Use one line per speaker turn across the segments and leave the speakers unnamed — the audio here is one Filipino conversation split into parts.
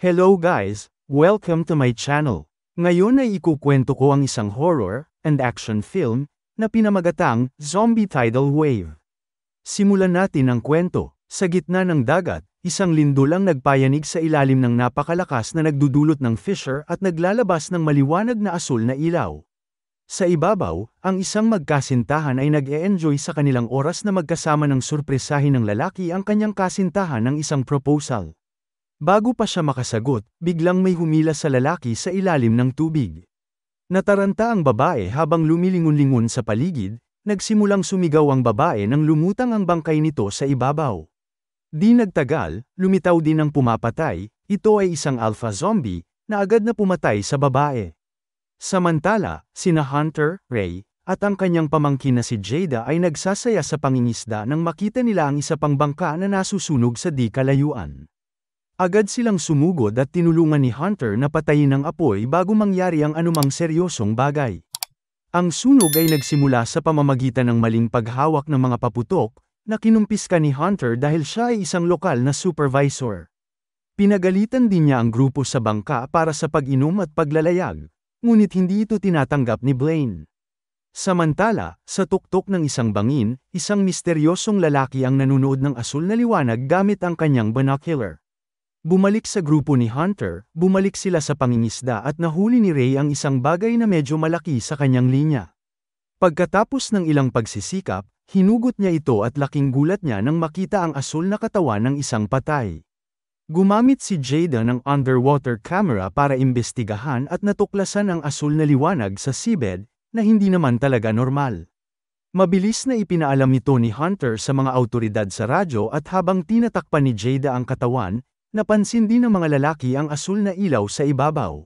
Hello guys, welcome to my channel. Ngayon ay ikukwento ko ang isang horror and action film na pinamagatang Zombie Tidal Wave. Simulan natin ang kwento. Sa gitna ng dagat, isang lindulang nagpayanig sa ilalim ng napakalakas na nagdudulot ng fissure at naglalabas ng maliwanag na asul na ilaw. Sa ibabaw, ang isang magkasintahan ay nag-e-enjoy sa kanilang oras na magkasama ng surpresahin ng lalaki ang kanyang kasintahan ng isang proposal. Bago pa siya makasagot, biglang may humila sa lalaki sa ilalim ng tubig. Nataranta ang babae habang lumilingon-lingon sa paligid, nagsimulang sumigaw ang babae nang lumutang ang bangkay nito sa ibabaw. Di nagtagal, lumitaw din ang pumapatay, ito ay isang alpha zombie, na agad na pumatay sa babae. Samantala, sina Hunter, Ray, at ang kanyang pamangkin na si Jada ay nagsasaya sa pangingisda nang makita nila ang isa pang bangka na nasusunog sa di kalayuan. Agad silang sumugod at tinulungan ni Hunter na patayin ang apoy bago mangyari ang anumang seryosong bagay. Ang sunog ay nagsimula sa pamamagitan ng maling paghawak ng mga paputok na kinumpiska ni Hunter dahil siya ay isang lokal na supervisor. Pinagalitan din niya ang grupo sa bangka para sa pag-inom at paglalayag, ngunit hindi ito tinatanggap ni Blaine. Samantala, sa tuktok ng isang bangin, isang misteryosong lalaki ang nanunood ng asul na liwanag gamit ang kanyang binocular. Bumalik sa grupo ni Hunter, bumalik sila sa pangingisda at nahuli ni Ray ang isang bagay na medyo malaki sa kanyang linya. Pagkatapos ng ilang pagsisikap, hinugot niya ito at laking gulat niya nang makita ang asul na katawan ng isang patay. Gumamit si Jada ng underwater camera para imbestigahan at natuklasan ang asul na liwanag sa seabed, na hindi naman talaga normal. Mabilis na ipinaalam ito ni Hunter sa mga autoridad sa radyo at habang tinatakpan ni Jada ang katawan, Napansin din ng mga lalaki ang asul na ilaw sa ibabaw.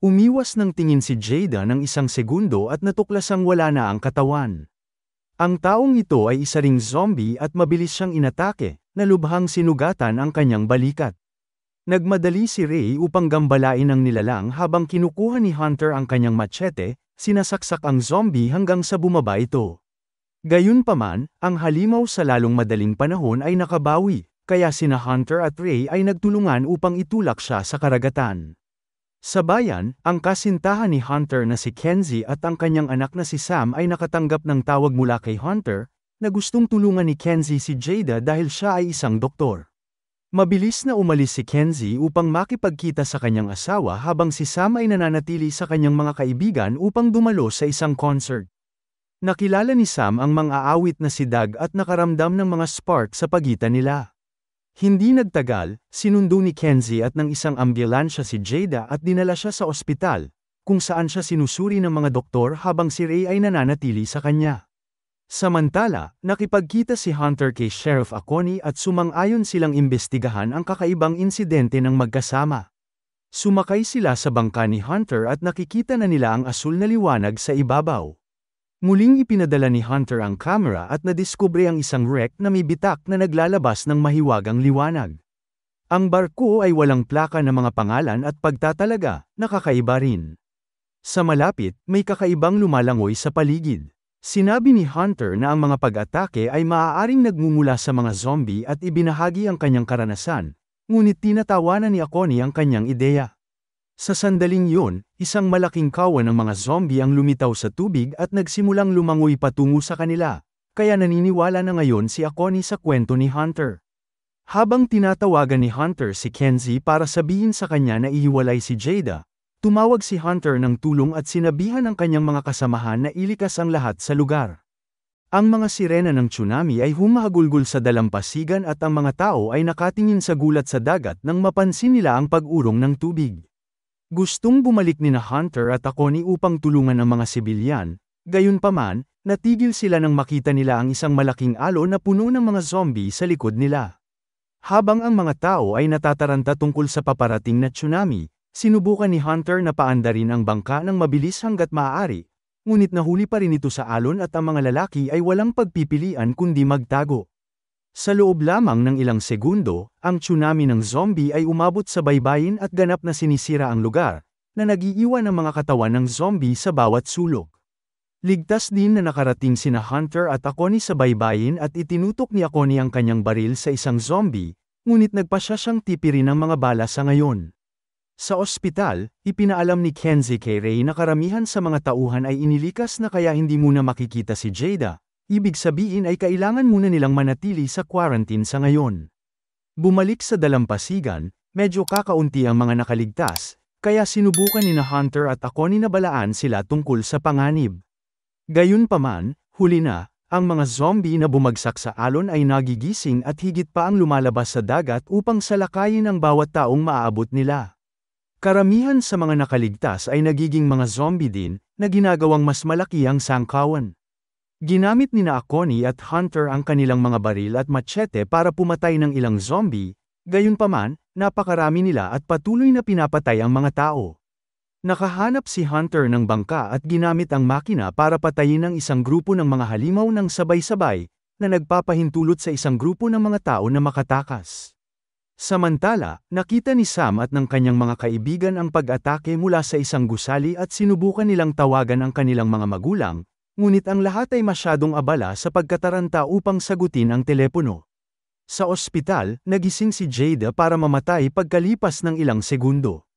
Umiwas ng tingin si Jada ng isang segundo at natuklasang wala na ang katawan. Ang taong ito ay isa ring zombie at mabilis siyang inatake, na lubhang sinugatan ang kanyang balikat. Nagmadali si Ray upang gambalain ang nilalang habang kinukuha ni Hunter ang kanyang machete, sinasaksak ang zombie hanggang sa bumaba ito. Gayunpaman, ang halimaw sa lalong madaling panahon ay nakabawi, kaya sina Hunter at Ray ay nagtulungan upang itulak siya sa karagatan. Sa bayan, ang kasintahan ni Hunter na si Kenzie at ang kanyang anak na si Sam ay nakatanggap ng tawag mula kay Hunter, na gustong tulungan ni Kenzie si Jada dahil siya ay isang doktor. Mabilis na umalis si Kenzie upang makipagkita sa kanyang asawa habang si Sam ay nananatili sa kanyang mga kaibigan upang dumalo sa isang concert. Nakilala ni Sam ang mga aawit na si Doug at nakaramdam ng mga spark sa pagitan nila. Hindi nagtagal, sinundo ni Kenzie at ng isang ambulansya si Jada at dinala siya sa ospital, kung saan siya sinusuri ng mga doktor habang si Ray ay nananatili sa kanya. Samantala, nakipagkita si Hunter kay Sheriff Akoni at sumang-ayon silang imbestigahan ang kakaibang insidente ng magkasama. Sumakay sila sa bangka ni Hunter at nakikita na nila ang asul na liwanag sa ibabaw. Muling ipinadala ni Hunter ang kamera at nadiskubre ang isang wreck na may bitak na naglalabas ng mahiwagang liwanag. Ang barko ay walang plaka ng mga pangalan at pagtatalaga, nakakaiba rin. Sa malapit, may kakaibang lumalangoy sa paligid. Sinabi ni Hunter na ang mga pag-atake ay maaaring nagmumula sa mga zombie at ibinahagi ang kanyang karanasan, ngunit tinatawanan ni Akoni ang kanyang ideya. Sa sandaling yun, isang malaking kawan ng mga zombie ang lumitaw sa tubig at nagsimulang lumangoy patungo sa kanila, kaya naniniwala na ngayon si Akoni sa kwento ni Hunter. Habang tinatawagan ni Hunter si Kenzie para sabihin sa kanya na ihiwalay si Jada, tumawag si Hunter ng tulong at sinabihan ng kanyang mga kasamahan na ilikas ang lahat sa lugar. Ang mga sirena ng tsunami ay humahagulgol sa dalampasigan at ang mga tao ay nakatingin sa gulat sa dagat nang mapansin nila ang pag-urong ng tubig. Gustong bumalik ni na Hunter at ako ni upang tulungan ang mga sibilyan, gayunpaman, natigil sila nang makita nila ang isang malaking alo na puno ng mga zombie sa likod nila. Habang ang mga tao ay natataranta tungkol sa paparating na tsunami, sinubukan ni Hunter na paandarin ang bangka ng mabilis hanggat maaari, ngunit nahuli pa rin ito sa alon at ang mga lalaki ay walang pagpipilian kundi magtago. Sa loob lamang ng ilang segundo, ang tsunami ng zombie ay umabot sa baybayin at ganap na sinisira ang lugar, na nagiiwan ng mga katawan ng zombie sa bawat sulok. Ligtas din na nakarating sina Hunter at ako ni sa baybayin at itinutok ni ako ni ang kanyang baril sa isang zombie, ngunit nagpasya siyang tipirin ng mga bala sa ngayon. Sa ospital, ipinaalam ni Kenzie kay Ray na karamihan sa mga tauhan ay inilikas na kaya hindi muna makikita si Jada, Ibig sabihin ay kailangan muna nilang manatili sa quarantine sa ngayon. Bumalik sa dalampasigan, medyo kakaunti ang mga nakaligtas, kaya sinubukan ni na Hunter at ako ni nabalaan sila tungkol sa panganib. Gayunpaman, huli na, ang mga zombie na bumagsak sa alon ay nagigising at higit pa ang lumalabas sa dagat upang salakayin ang bawat taong maaabot nila. Karamihan sa mga nakaligtas ay nagiging mga zombie din, na ginagawang mas malaki ang sangkawan. Ginamit ni na Akoni at Hunter ang kanilang mga baril at machete para pumatay ng ilang zombie, gayunpaman, napakarami nila at patuloy na pinapatay ang mga tao. Nakahanap si Hunter ng bangka at ginamit ang makina para patayin ang isang grupo ng mga halimaw ng sabay-sabay, na nagpapahintulot sa isang grupo ng mga tao na makatakas. Samantala, nakita ni Sam at ng kanyang mga kaibigan ang pag-atake mula sa isang gusali at sinubukan nilang tawagan ang kanilang mga magulang, Ngunit ang lahat ay masyadong abala sa pagkataranta upang sagutin ang telepono. Sa ospital, nagising si Jada para mamatay pagkalipas ng ilang segundo.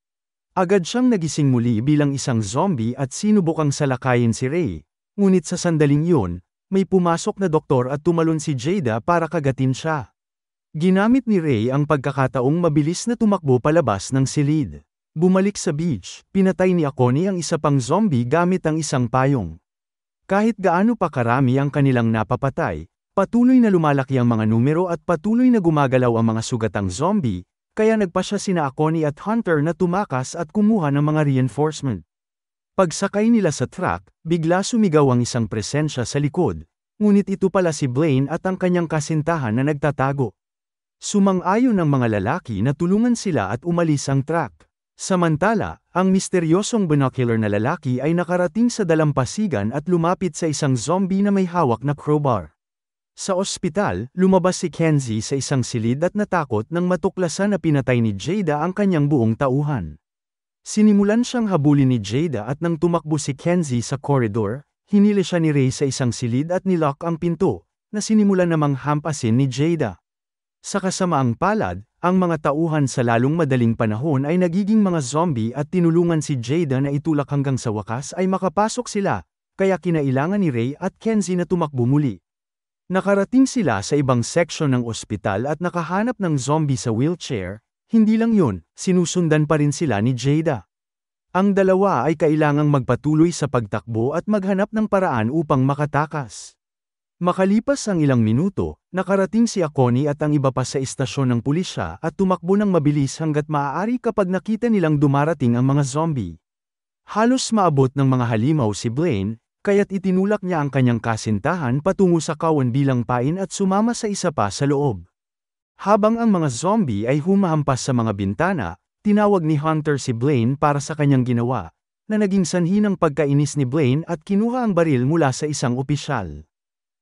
Agad siyang nagising muli bilang isang zombie at sinubukang salakayin si Ray. Ngunit sa sandaling yun, may pumasok na doktor at tumalon si Jada para kagatin siya. Ginamit ni Ray ang pagkakataong mabilis na tumakbo palabas ng silid. Bumalik sa beach, pinatay ni Akoni ang isa pang zombie gamit ang isang payong. Kahit gaano pa karami ang kanilang napapatay, patuloy na lumalaki ang mga numero at patuloy na gumagalaw ang mga sugatang zombie, kaya nagpa siya sina Akoni at Hunter na tumakas at kumuha ng mga reinforcement. Pagsakay nila sa truck, bigla sumigaw ang isang presensya sa likod, ngunit ito pala si Blaine at ang kanyang kasintahan na nagtatago. Sumang-ayon ng mga lalaki na tulungan sila at umalis ang truck. Samantala, ang misteryosong binocular na lalaki ay nakarating sa dalampasigan at lumapit sa isang zombie na may hawak na crowbar. Sa ospital, lumabas si Kenzie sa isang silid at natakot nang matuklasan na pinatay ni Jada ang kanyang buong tauhan. Sinimulan siyang habulin ni Jada at nang tumakbo si Kenzie sa corridor, hinili siya ni Ray sa isang silid at nilock ang pinto, na sinimulan namang hampasin ni Jada. Sa kasamaang palad, ang mga tauhan sa lalong madaling panahon ay nagiging mga zombie at tinulungan si Jada na itulak hanggang sa wakas ay makapasok sila, kaya kinailangan ni Ray at Kenzie na tumakbo muli. Nakarating sila sa ibang section ng ospital at nakahanap ng zombie sa wheelchair, hindi lang yun, sinusundan pa rin sila ni Jada. Ang dalawa ay kailangang magpatuloy sa pagtakbo at maghanap ng paraan upang makatakas. Makalipas ang ilang minuto, Nakarating si Akoni at ang iba pa sa istasyon ng pulisya at tumakbo ng mabilis hanggat maaari kapag nakita nilang dumarating ang mga zombie. Halos maabot ng mga halimaw si Blaine, kaya't itinulak niya ang kanyang kasintahan patungo sa kawan bilang pain at sumama sa isa pa sa loob. Habang ang mga zombie ay humahampas sa mga bintana, tinawag ni Hunter si Blaine para sa kanyang ginawa, na naging sanhi ng pagkainis ni Blaine at kinuha ang baril mula sa isang opisyal.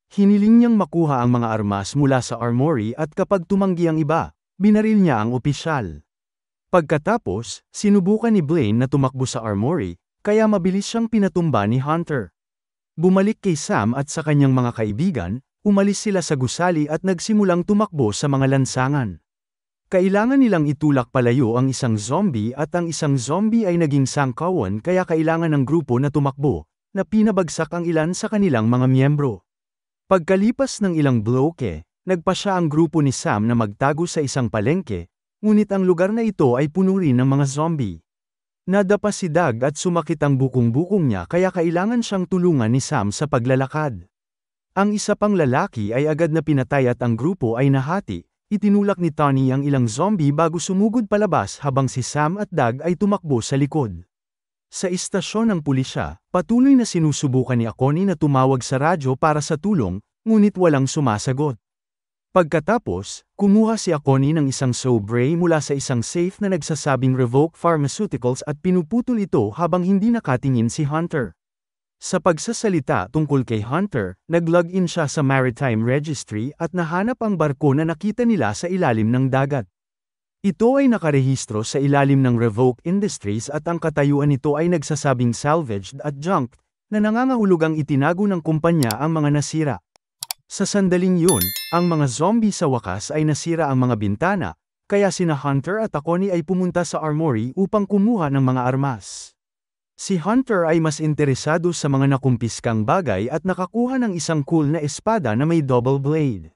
Hiniling niyang makuha ang mga armas mula sa armory at kapag tumanggi ang iba, binaril niya ang opisyal. Pagkatapos, sinubukan ni Blaine na tumakbo sa armory, kaya mabilis siyang pinatumba ni Hunter. Bumalik kay Sam at sa kanyang mga kaibigan, umalis sila sa gusali at nagsimulang tumakbo sa mga lansangan. Kailangan nilang itulak palayo ang isang zombie at ang isang zombie ay naging sangkawan kaya kailangan ng grupo na tumakbo, na pinabagsak ang ilan sa kanilang mga miyembro. Pagkalipas ng ilang bloke, nagpa siya ang grupo ni Sam na magtago sa isang palengke, ngunit ang lugar na ito ay puno rin ng mga zombie. Nadapa si Doug at sumakit ang bukong-bukong niya kaya kailangan siyang tulungan ni Sam sa paglalakad. Ang isa pang lalaki ay agad na pinatay at ang grupo ay nahati, itinulak ni Tony ang ilang zombie bago sumugod palabas habang si Sam at Doug ay tumakbo sa likod. Sa istasyon ng pulisya, patuloy na sinusubukan ni Akoni na tumawag sa radyo para sa tulong, ngunit walang sumasagot. Pagkatapos, kumuha si Akoni ng isang sobre mula sa isang safe na nagsasabing Revoke Pharmaceuticals at pinuputol ito habang hindi nakatingin si Hunter. Sa pagsasalita tungkol kay Hunter, nag-login siya sa Maritime Registry at nahanap ang barko na nakita nila sa ilalim ng dagat. Ito ay nakarehistro sa ilalim ng Revoke Industries at ang katayuan nito ay nagsasabing salvaged at junk, na nangangahulugang itinago ng kumpanya ang mga nasira. Sa sandaling yun, ang mga zombie sa wakas ay nasira ang mga bintana, kaya sina Hunter at ako ni ay pumunta sa armory upang kumuha ng mga armas. Si Hunter ay mas interesado sa mga nakumpiskang bagay at nakakuha ng isang cool na espada na may double blade.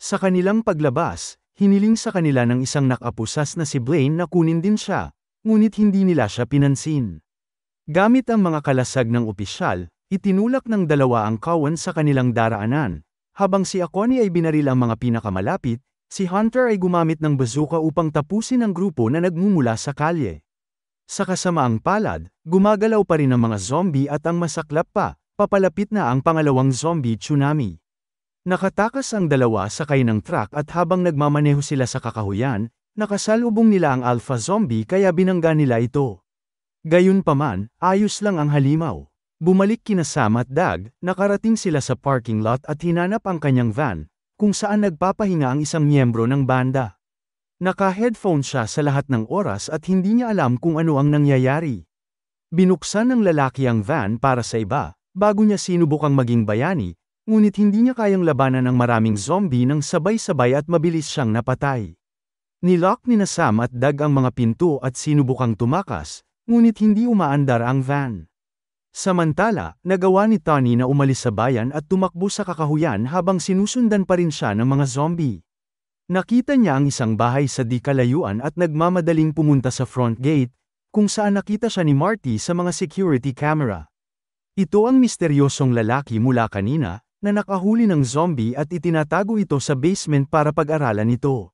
Sa kanilang paglabas, Hiniling sa kanila ng isang nakapusas na si Blaine na kunin din siya, ngunit hindi nila siya pinansin. Gamit ang mga kalasag ng opisyal, itinulak ng dalawa ang kawan sa kanilang daraanan, habang si Akoni ay binaril ang mga pinakamalapit, si Hunter ay gumamit ng bazooka upang tapusin ang grupo na nagmumula sa kalye. Sa kasamaang palad, gumagalaw pa rin ang mga zombie at ang masaklap pa, papalapit na ang pangalawang zombie tsunami. Nakatakas ang dalawa sa kay ng truck at habang nagmamaneho sila sa kakahuyan, nakasalubong nila ang alpha zombie kaya binangga nila ito. Gayunpaman, ayos lang ang halimaw. Bumalik kina Sam at Doug, nakarating sila sa parking lot at hinanap ang kanyang van, kung saan nagpapahinga ang isang miyembro ng banda. Naka-headphone siya sa lahat ng oras at hindi niya alam kung ano ang nangyayari. Binuksan ng lalaki ang van para sa iba, bago niya sinubukang maging bayani, ngunit hindi niya kayang labanan ang maraming zombie nang sabay-sabay at mabilis siyang napatay. Nilock ni Nasam at Dag ang mga pinto at sinubukang tumakas, ngunit hindi umaandar ang van. Samantala, nagawa ni Tony na umalis sa bayan at tumakbo sa kakahuyan habang sinusundan pa rin siya ng mga zombie. Nakita niya ang isang bahay sa di kalayuan at nagmamadaling pumunta sa front gate, kung saan nakita siya ni Marty sa mga security camera. Ito ang misteryosong lalaki mula kanina, na nakahuli ng zombie at itinatago ito sa basement para pag-aralan ito.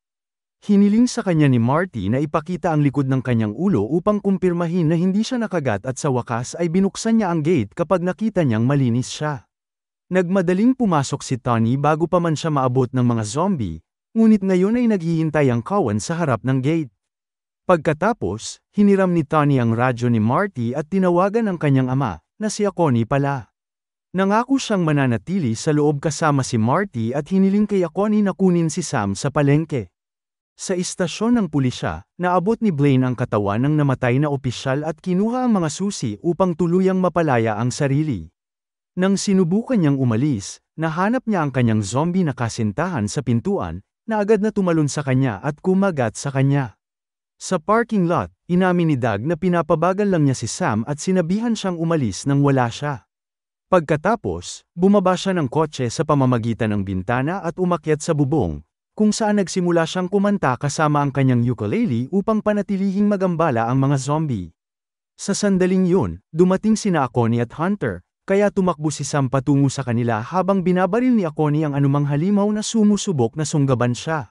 Hiniling sa kanya ni Marty na ipakita ang likod ng kanyang ulo upang kumpirmahin na hindi siya nakagat at sa wakas ay binuksan niya ang gate kapag nakita niyang malinis siya. Nagmadaling pumasok si Tony bago pa man siya maabot ng mga zombie, ngunit ngayon ay naghihintay ang kawan sa harap ng gate. Pagkatapos, hiniram ni Tony ang radyo ni Marty at tinawagan ang kanyang ama, na si Connie pala. Nangako siyang mananatili sa loob kasama si Marty at hiniling kay Aquani na kunin si Sam sa palengke. Sa istasyon ng pulisya, naabot ni Blaine ang katawan ng namatay na opisyal at kinuha ang mga susi upang tuluyang mapalaya ang sarili. Nang sinubukan niyang umalis, nahanap niya ang kanyang zombie na kasintahan sa pintuan, na agad na tumalon sa kanya at kumagat sa kanya. Sa parking lot, inamin ni Doug na pinapabagal lang niya si Sam at sinabihan siyang umalis nang wala siya. Pagkatapos, bumaba siya ng kotse sa pamamagitan ng bintana at umakyat sa bubong, kung saan nagsimula siyang kumanta kasama ang kanyang ukulele upang panatilihing magambala ang mga zombie. Sa sandaling yun, dumating sina Akoni at Hunter, kaya tumakbo si Sam patungo sa kanila habang binabaril ni Akoni ang anumang halimaw na sumusubok na sunggaban siya.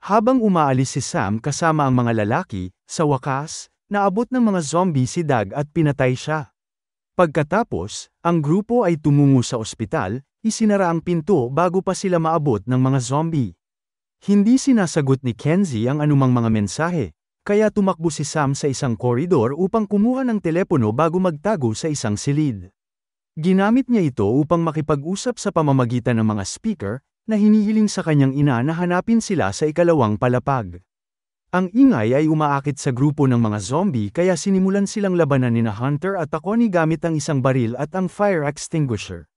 Habang umaalis si Sam kasama ang mga lalaki, sa wakas, naabot ng mga zombie si Doug at pinatay siya. Pagkatapos, ang grupo ay tumungo sa ospital, isinara ang pinto bago pa sila maabot ng mga zombie. Hindi sinasagot ni Kenzie ang anumang mga mensahe, kaya tumakbo si Sam sa isang koridor upang kumuha ng telepono bago magtago sa isang silid. Ginamit niya ito upang makipag-usap sa pamamagitan ng mga speaker na hinihiling sa kanyang ina na hanapin sila sa ikalawang palapag. Ang ingay ay umaakit sa grupo ng mga zombie kaya sinimulan silang labanan ni na Hunter at ako ni gamit ang isang baril at ang fire extinguisher.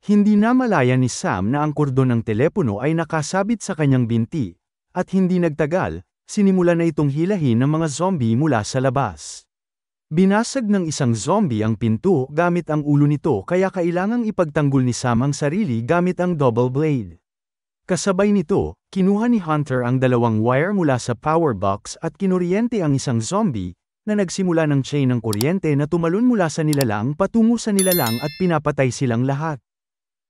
Hindi na malaya ni Sam na ang kordon ng telepono ay nakasabit sa kanyang binti, at hindi nagtagal, sinimulan na itong hilahin ng mga zombie mula sa labas. Binasag ng isang zombie ang pinto gamit ang ulo nito kaya kailangang ipagtanggol ni Sam ang sarili gamit ang double blade. Kasabay nito, kinuha ni Hunter ang dalawang wire mula sa power box at kinuryente ang isang zombie na nagsimula ng chain ng kuryente na tumalon mula sa nilalang patungo sa nilalang at pinapatay silang lahat.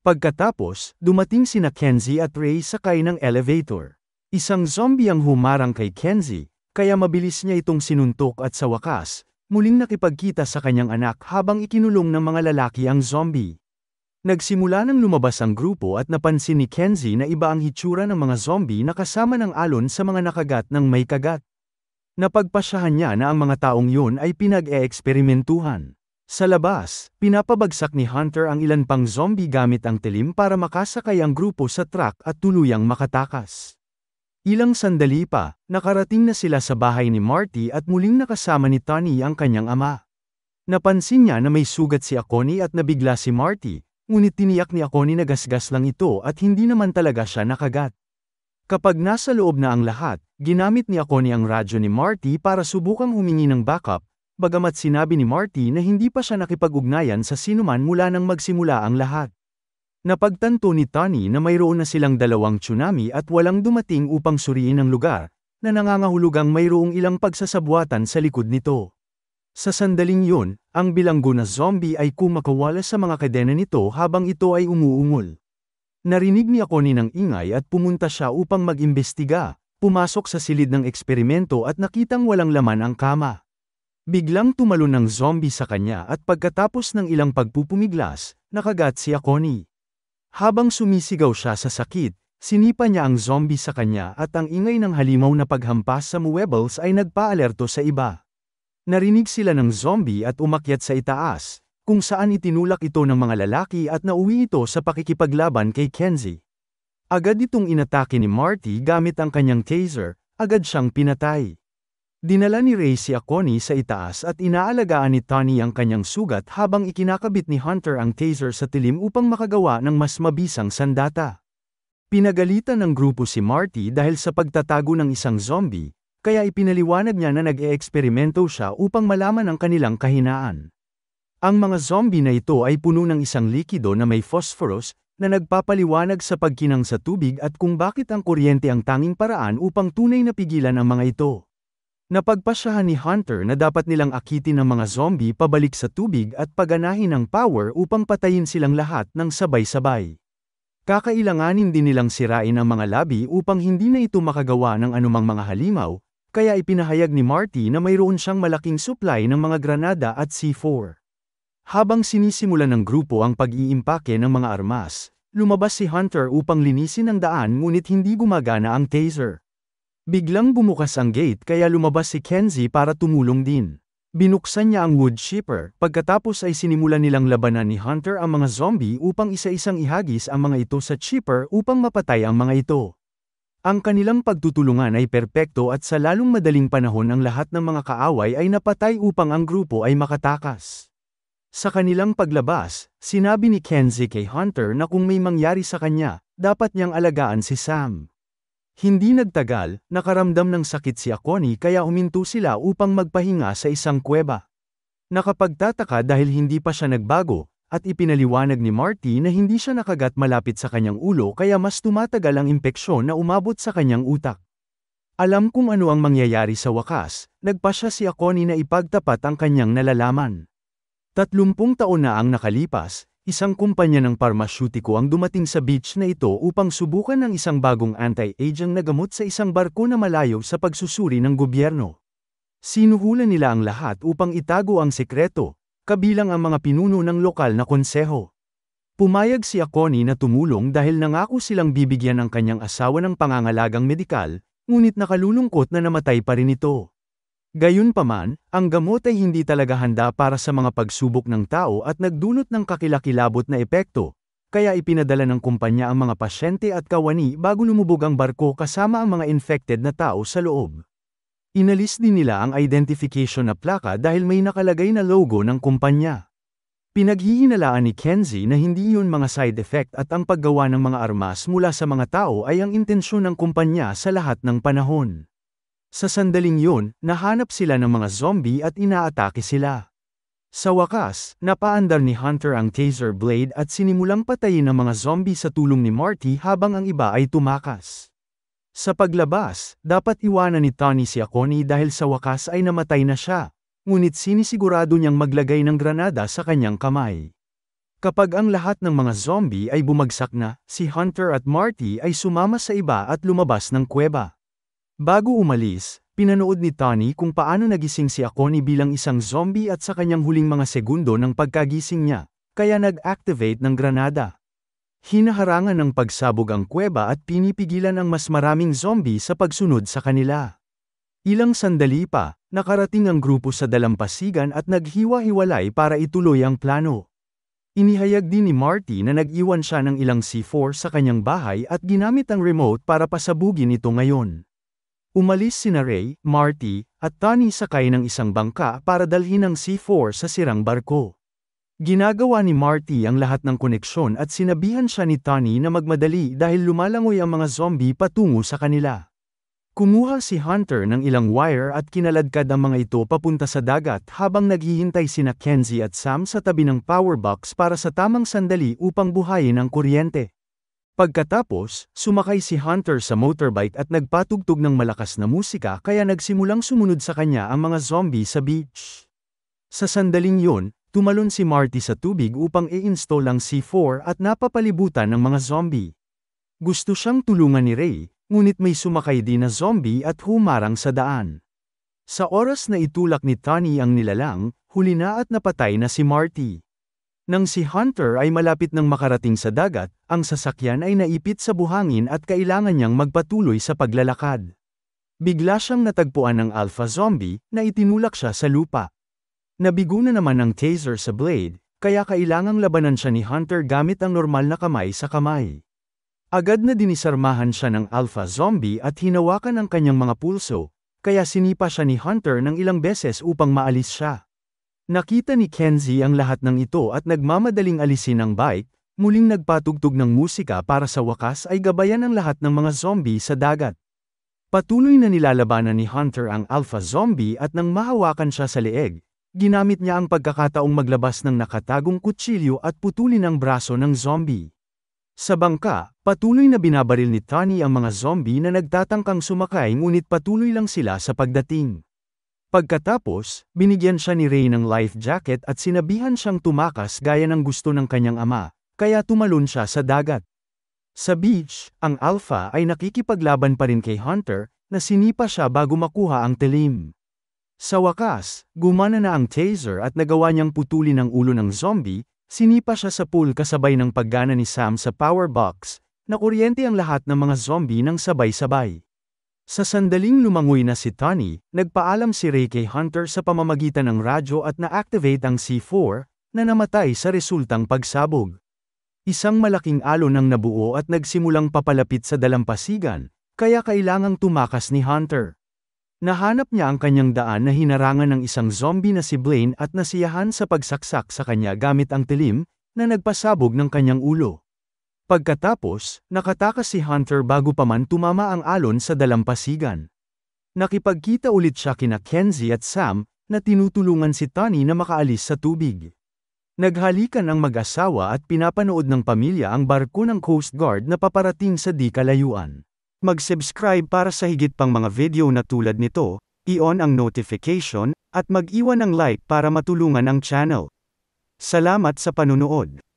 Pagkatapos, dumating sina Kenzie at Ray sakay ng elevator. Isang zombie ang humarang kay Kenzie, kaya mabilis niya itong sinuntok at sa wakas, muling nakipagkita sa kanyang anak habang ikinulong ng mga lalaki ang zombie. Nagsimula nang lumabas ang grupo at napansin ni Kenzie na iba ang hitsura ng mga zombie na kasama ng alon sa mga nakagat ng may kagat. Napagpasyahan niya na ang mga taong yun ay pinag-eeksperimentuhan. Sa labas, pinapabagsak ni Hunter ang ilan pang zombie gamit ang tilim para makasakay ang grupo sa truck at tuluyang makatakas. Ilang sandali pa, nakarating na sila sa bahay ni Marty at muling nakasama ni Tony ang kanyang ama. Napansin niya na may sugat si Akoni at nabigla si Marty, Ngunit tiniyak ni ako ni nagasgas lang ito at hindi naman talaga siya nakagat. Kapag nasa loob na ang lahat, ginamit ni ako ni ang radyo ni Marty para subukang humingi ng backup, bagamat sinabi ni Marty na hindi pa siya nakipag-ugnayan sa sinuman mula nang magsimula ang lahat. Napagtanto ni Tani na mayroon na silang dalawang tsunami at walang dumating upang suriin ang lugar, na nangangahulugang mayroong ilang pagsasabuatan sa likod nito. Sa sandaling yun, ang bilanggo na zombie ay kumakawala sa mga kadena nito habang ito ay umuungol. Narinig niya ako ni ng ingay at pumunta siya upang mag-imbestiga. Pumasok sa silid ng eksperimento at nakitang walang laman ang kama. Biglang tumalon ng zombie sa kanya at pagkatapos ng ilang pagpupumiglas, nakagat si Akoni. Habang sumisigaw siya sa sakit, sinipa niya ang zombie sa kanya at ang ingay ng halimaw na paghampas sa muebles ay nagpaalerto sa iba. Narinig sila ng zombie at umakyat sa itaas, kung saan itinulak ito ng mga lalaki at nauwi ito sa pakikipaglaban kay Kenzie. Agad itong inatake ni Marty gamit ang kanyang taser, agad siyang pinatay. Dinala ni Ray si Akoni sa itaas at inaalagaan ni Tony ang kanyang sugat habang ikinakabit ni Hunter ang taser sa tilim upang makagawa ng mas mabisang sandata. Pinagalitan ng grupo si Marty dahil sa pagtatago ng isang zombie, kaya ipinaliwanag niya na nag-eeksperimento siya upang malaman ang kanilang kahinaan. Ang mga zombie na ito ay puno ng isang likido na may phosphorus na nagpapaliwanag sa pagkinang sa tubig at kung bakit ang kuryente ang tanging paraan upang tunay na pigilan ang mga ito. Napagpasyahan ni Hunter na dapat nilang akitin ang mga zombie pabalik sa tubig at paganahin ang power upang patayin silang lahat ng sabay-sabay. Kakailanganin din nilang sirain ang mga labi upang hindi na ito makagawa ng anumang mga halimaw, kaya ipinahayag ni Marty na mayroon siyang malaking supply ng mga granada at C4. Habang sinisimula ng grupo ang pag-iimpake ng mga armas, lumabas si Hunter upang linisin ang daan ngunit hindi gumagana ang taser. Biglang bumukas ang gate kaya lumabas si Kenzie para tumulong din. Binuksan niya ang wood chipper, pagkatapos ay sinimula nilang labanan ni Hunter ang mga zombie upang isa-isang ihagis ang mga ito sa chipper upang mapatay ang mga ito. Ang kanilang pagtutulungan ay perpekto at sa lalong madaling panahon ang lahat ng mga kaaway ay napatay upang ang grupo ay makatakas. Sa kanilang paglabas, sinabi ni Kenzie kay Hunter na kung may mangyari sa kanya, dapat niyang alagaan si Sam. Hindi nagtagal, nakaramdam ng sakit si Akoni kaya huminto sila upang magpahinga sa isang kuweba. Nakapagtataka dahil hindi pa siya nagbago, at ipinaliwanag ni Marty na hindi siya nakagat malapit sa kanyang ulo kaya mas tumatagal ang impeksyon na umabot sa kanyang utak. Alam kung ano ang mangyayari sa wakas, nagpa siya si Akoni na ipagtapat ang kanyang nalalaman. Tatlumpung taon na ang nakalipas, isang kumpanya ng parmasyutiko ang dumating sa beach na ito upang subukan ng isang bagong anti-aging na gamot sa isang barko na malayo sa pagsusuri ng gobyerno. Sinuhulan nila ang lahat upang itago ang sekreto, kabilang ang mga pinuno ng lokal na konseho. Pumayag si Akoni na tumulong dahil nangako silang bibigyan ng kanyang asawa ng pangangalagang medikal, ngunit nakalulungkot na namatay pa rin ito. Gayunpaman, ang gamot ay hindi talaga handa para sa mga pagsubok ng tao at nagdulot ng kakilakilabot na epekto, kaya ipinadala ng kumpanya ang mga pasyente at kawani bago lumubog ang barko kasama ang mga infected na tao sa loob. Inalis din nila ang identification na plaka dahil may nakalagay na logo ng kumpanya. Pinaghihinalaan ni Kenzie na hindi yun mga side effect at ang paggawa ng mga armas mula sa mga tao ay ang intensyon ng kumpanya sa lahat ng panahon. Sa sandaling yun, nahanap sila ng mga zombie at inaatake sila. Sa wakas, napaandar ni Hunter ang taser blade at sinimulang patayin ang mga zombie sa tulong ni Marty habang ang iba ay tumakas. Sa paglabas, dapat iwanan ni Tony si Akoni dahil sa wakas ay namatay na siya, ngunit sinisigurado niyang maglagay ng granada sa kanyang kamay. Kapag ang lahat ng mga zombie ay bumagsak na, si Hunter at Marty ay sumama sa iba at lumabas ng kuweba. Bago umalis, pinanood ni Tony kung paano nagising si Akoni bilang isang zombie at sa kanyang huling mga segundo ng pagkagising niya, kaya nag-activate ng granada. Hinaharangan ng pagsabog ang kuweba at pinipigilan ang mas maraming zombie sa pagsunod sa kanila. Ilang sandali pa, nakarating ang grupo sa dalampasigan at naghiwa-hiwalay para ituloy ang plano. Inihayag din ni Marty na nag-iwan siya ng ilang C4 sa kanyang bahay at ginamit ang remote para pasabugin ito ngayon. Umalis sina Ray, Marty, at Tani sakay ng isang bangka para dalhin ang C4 sa sirang barko. Ginagawa ni Marty ang lahat ng koneksyon at sinabihan siya ni Tani na magmadali dahil lumalangoy ang mga zombie patungo sa kanila. Kumuha si Hunter ng ilang wire at kinaladkad ang mga ito papunta sa dagat habang naghihintay sina Kenzie at Sam sa tabi ng power box para sa tamang sandali upang buhayin ang kuryente. Pagkatapos, sumakay si Hunter sa motorbike at nagpatugtog ng malakas na musika kaya nagsimulang sumunod sa kanya ang mga zombie sa beach. Sa sandaling yun, Tumalon si Marty sa tubig upang i-install ang C4 at napapalibutan ng mga zombie. Gusto siyang tulungan ni Ray, ngunit may sumakay din na zombie at humarang sa daan. Sa oras na itulak ni Tani ang nilalang, huli na at napatay na si Marty. Nang si Hunter ay malapit ng makarating sa dagat, ang sasakyan ay naipit sa buhangin at kailangan niyang magpatuloy sa paglalakad. Bigla siyang natagpuan ng alpha zombie na itinulak siya sa lupa. Nabigo na naman ang taser sa blade, kaya kailangang labanan siya ni Hunter gamit ang normal na kamay sa kamay. Agad na dinisarmahan siya ng alpha zombie at hinawakan ang kanyang mga pulso, kaya sinipa siya ni Hunter ng ilang beses upang maalis siya. Nakita ni Kenzie ang lahat ng ito at nagmamadaling alisin ang bike, muling nagpatugtog ng musika para sa wakas ay gabayan ang lahat ng mga zombie sa dagat. Patuloy na nilalabanan ni Hunter ang alpha zombie at nang mahawakan siya sa leeg, Ginamit niya ang pagkakataong maglabas ng nakatagong kutsilyo at putulin ang braso ng zombie. Sa bangka, patuloy na binabaril ni Tani ang mga zombie na nagtatangkang sumakay ngunit patuloy lang sila sa pagdating. Pagkatapos, binigyan siya ni Ray ng life jacket at sinabihan siyang tumakas gaya ng gusto ng kanyang ama, kaya tumalon siya sa dagat. Sa beach, ang Alpha ay nakikipaglaban pa rin kay Hunter, na sinipa siya bago makuha ang telim. Sa wakas, gumana na ang taser at nagawa niyang putulin ang ulo ng zombie, sinipa siya sa pool kasabay ng paggana ni Sam sa power box, na kuryente ang lahat ng mga zombie ng sabay-sabay. Sa sandaling lumangoy na si Tony, nagpaalam si Ray kay Hunter sa pamamagitan ng radyo at na-activate ang C4, na namatay sa resultang pagsabog. Isang malaking alon ang nabuo at nagsimulang papalapit sa dalampasigan, kaya kailangang tumakas ni Hunter. Nahanap niya ang kanyang daan na hinarangan ng isang zombie na si Blaine at nasiyahan sa pagsaksak sa kanya gamit ang tilim na nagpasabog ng kanyang ulo. Pagkatapos, nakatakas si Hunter bago pa man tumama ang alon sa dalampasigan. Nakipagkita ulit siya kina Kenzie at Sam na tinutulungan si Tony na makaalis sa tubig. Naghalikan ang mag-asawa at pinapanood ng pamilya ang barko ng Coast Guard na paparating sa di kalayuan. Mag-subscribe para sa higit pang mga video na tulad nito, i-on ang notification, at mag-iwan ng like para matulungan ang channel. Salamat sa panunood.